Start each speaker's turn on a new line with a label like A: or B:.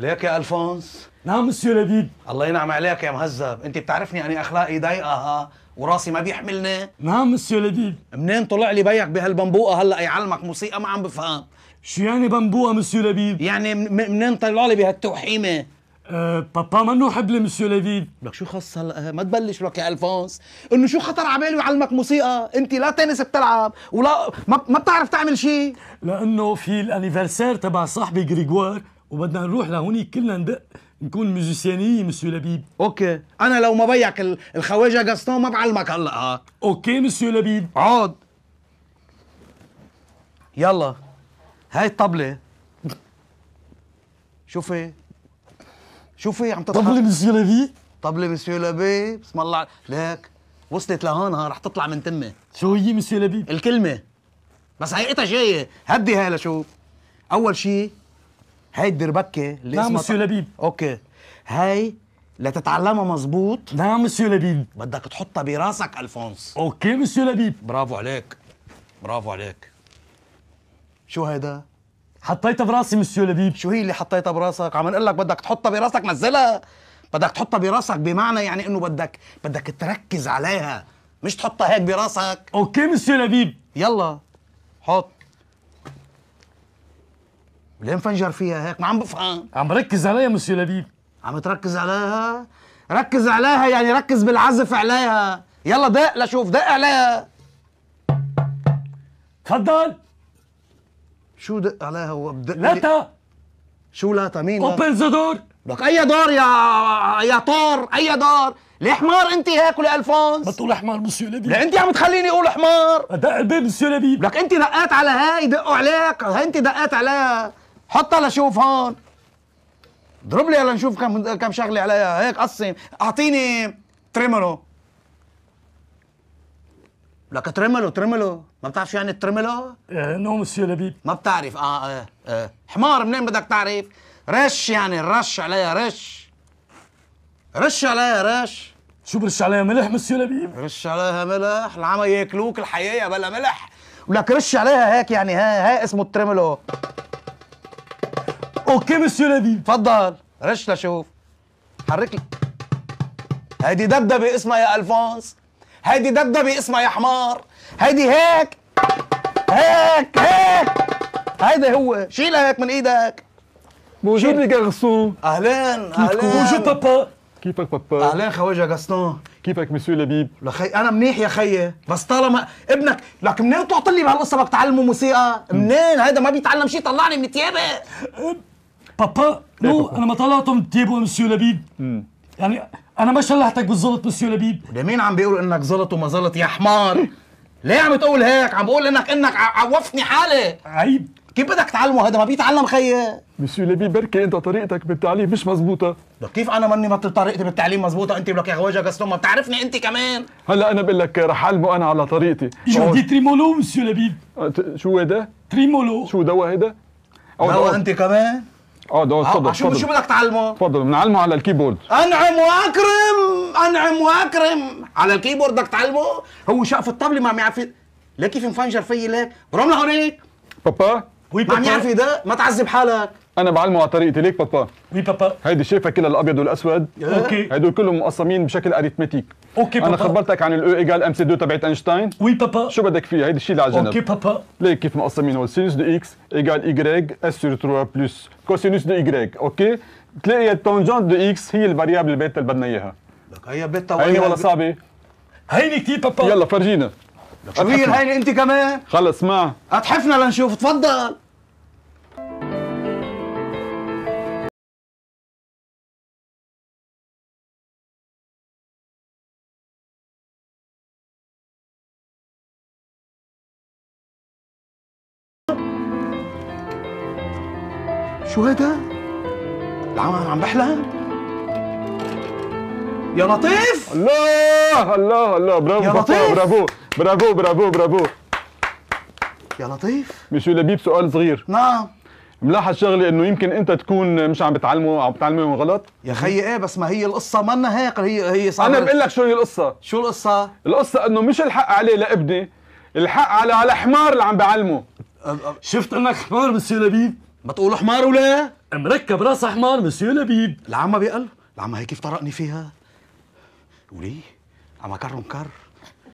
A: ليك يا الفونس نعم مسيو لبيب الله ينعم عليك يا مهذب انت بتعرفني اني يعني اخلاقي ضيقه ها وراسي ما بيحملني نعم مسيو لبيب منين طلع لي بيك بهالبنبوقه هلا يعلمك موسيقى ما عم بفهم شو يعني بنبوقه مسيو لبيب يعني منين طلع لي بهالتوحيمه أه بابا ما حب مسيو لبيب لك شو خص هلا ما تبلش لك يا الفونس انه شو خطر على باله يعلمك موسيقى انت لا تنس بتلعب ولا ما, ما بتعرف تعمل شيء لانه في الانيفرسير تبع صاحبي غريغوار وبدنا نروح لهونيك كلنا ندق نكون ميوزيسيانية مسيو لبيب اوكي انا لو ما بيعك الخواجه جاستون ما بعلمك هلا ها اوكي مسيو لبيب عاد يلا هاي الطبلة شوفي شوفي عم تطلع طبلة مسيو لبيب طبلة مسيو لبيب بسم الله ليك وصلت لهون ها رح تطلع من تمي شو هي مسيو لبيب الكلمة بس هيئتها جاية هدي هاي لشو أول شي هاي الدربكه اللي نعم مسيو لبيب اوكي هاي لتتعلمها مظبوط نعم مسيو لبيب بدك تحطها براسك الفونس اوكي مسيو لبيب برافو عليك برافو عليك شو هيدا؟ حطيتها براسي مسيو لبيب شو هي اللي حطيتها براسك؟ عم نقول لك بدك تحطها براسك نزلها بدك تحطها براسك بمعنى يعني انه بدك بدك تركز عليها مش تحطها هيك براسك اوكي مسيو لبيب يلا حط ليه مفنجر فيها هيك ما عم بفهم آه. عم ركز عليها مسيو لبيب عم تركز عليها ركز عليها يعني ركز بالعزف عليها يلا دق لشوف دق عليها تفضل شو دق عليها هو بدق لاتا شو لاتا مين اوبن ذا دور لك اي دور يا يا طور اي دور ليه حمار انت هيك ولا الفونس بتقول حمار مسيو لبيب ليه انت عم تخليني اقول حمار دق الباب مسيو لبيب لك انت دقات على هاي دقوا عليك انت دقات عليها حطها لشوف هون ضرب لي هلا نشوف كم كم شغله عليها هيك قصم اعطيني تريملو لك تريملو تريملو ما بتعرف شو يعني تريملو؟ ايه نو مسيو لبيب ما بتعرف اه ايه آه. حمار منين بدك تعرف؟ رش يعني رش عليها رش رش عليها رش شو برش عليها ملح مسيو لبيب؟ رش عليها ملح العمى ياكلوك الحياة بلا ملح ولك رش عليها هيك يعني ها هي اسمه التريملو اوكي مسيو نبيل تفضل رش لشوف حرك لي هيدي دبدبه اسمها يا الفونس هيدي دبدبه اسمها يا حمار هيدي هيك هيك هيك هيدا هو شيلها هيك من ايدك بونجور لي غارسون اهلين اهلين بونجور بابا كيفك بابا اهلين خواجه غاستون كيفك مسيو لبيب لخي انا منيح يا خيي بس طالما ابنك لك منين لي بهالقصه بدك تعلمه موسيقى منين هذا ما بيتعلم شيء طلعني من ثيابي بابا نو انا ما طلعته من تيبو مسيو لبيب يعني انا ما شلحتك بالظلط مسيو لبيب لمين عم بيقول انك زلط وما زلط يا حمار ليه عم تقول هيك عم بقول انك انك عوفتني حالي عيب كيف بدك تعلمه هذا ما بيتعلم خيي مسيو لبيب بركي انت طريقتك بالتعليم مش مزبوطة لك كيف انا ماني ما طريقتي بالتعليم مزبوطة انت بلك يا خواجه ما بتعرفني انت كمان
B: هلا انا بقول لك رح علمه انا على طريقتي شو دي تريمولو مسيو لبيب شو هيدا؟ تريمولو شو دواء هيدا؟ دواء انت كمان اه ده آه، اتفضل آه، شو بدك تعلمه تفضل بنعلمه على الكيبورد
A: انعم واكرم انعم واكرم على الكيبورد بدك تعلمه هو شاف الطبله ما عم يعرف لك كيف مفنجر فيي لك برم لهونيك بابا وي بابا مع ده ما تعذب حالك
B: انا بعلمه على طريقتي ليك بابا وي بابا هيدي شايفه كلها الابيض والاسود اوكي هدول كلهم مقسمين بشكل اريتمتيك اوكي بابا انا خبرتك عن الاو ايجال ام سي دو تبعت اينشتاين وي بابا شو بدك فيها هيدي الشيء اللي على جنب اوكي بابا ليك كيف مقسمين هول سينوس دو اكس ايجال ايغريك اس سور 3 بلس كوسينوس دو ايغريك اوكي تلاقي التونجنت دو اكس هي الفاريابل البيتا اللي بدنا اياها
A: لك هي بيتا هي ولا صعبه
B: هيني كثير بابا يلا فرجينا شو هي الهينه
A: انت كمان
B: خلص اسمع
A: اتحفنا لنشوف تفضل شو هيدا؟ العم عم بحلم؟ يا لطيف الله
B: الله الله برافو يا لطيف برافو برافو برافو برافو يا لطيف مشيو لبيب سؤال صغير نعم ملاحظ شغله انه يمكن انت تكون مش عم بتعلمه عم بتعلمه غلط يا خيي ايه بس ما هي القصه منا هيك هي هي صعبه انا بقول لك شو هي القصه شو القصه القصه انه مش الحق عليه لابني الحق على على حمار اللي عم بعلمه
A: شفت انك حمار مسيو لبيب ما تقول حمار ولا مركب راس حمار مسيو لبيب العمى بيقل العمى هي كيف طرقني فيها وليه عمى كرم كر